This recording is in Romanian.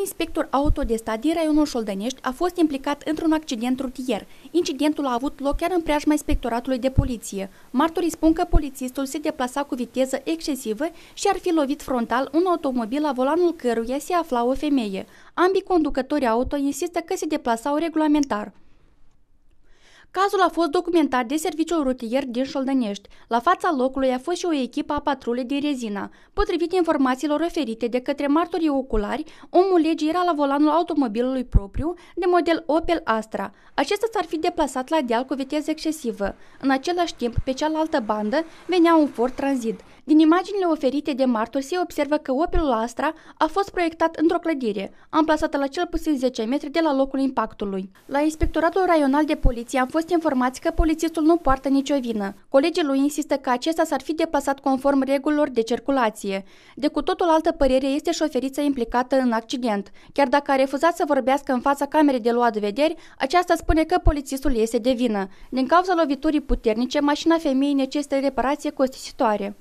inspector auto de stat din raionul Șoldănești a fost implicat într-un accident rutier. Incidentul a avut loc chiar în preajma inspectoratului de poliție. Martorii spun că polițistul se deplasa cu viteză excesivă și ar fi lovit frontal un automobil la volanul căruia se afla o femeie. Ambii conducători auto insistă că se deplasau regulamentar. Cazul a fost documentat de serviciul rutier din Șoldănești. La fața locului a fost și o echipă a patrulei din Rezina. Potrivit informațiilor oferite de către martorii oculari, omul legii era la volanul automobilului propriu de model Opel Astra. Acesta s-ar fi deplasat la deal cu viteză excesivă. În același timp, pe cealaltă bandă venea un Ford Transit. Din imaginile oferite de martori se observă că Opelul Astra a fost proiectat într-o clădire, amplasată la cel puțin 10 metri de la locul impactului. La Inspectoratul Raional de Poliție a fost fost informați că polițistul nu poartă nicio vină. Colegii lui insistă că acesta s-ar fi deplasat conform regulilor de circulație. De cu totul altă părere este șoferița implicată în accident. Chiar dacă a refuzat să vorbească în fața camerei de luat vederi, aceasta spune că polițistul este de vină. Din cauza loviturii puternice, mașina femeii necesită reparație costisitoare.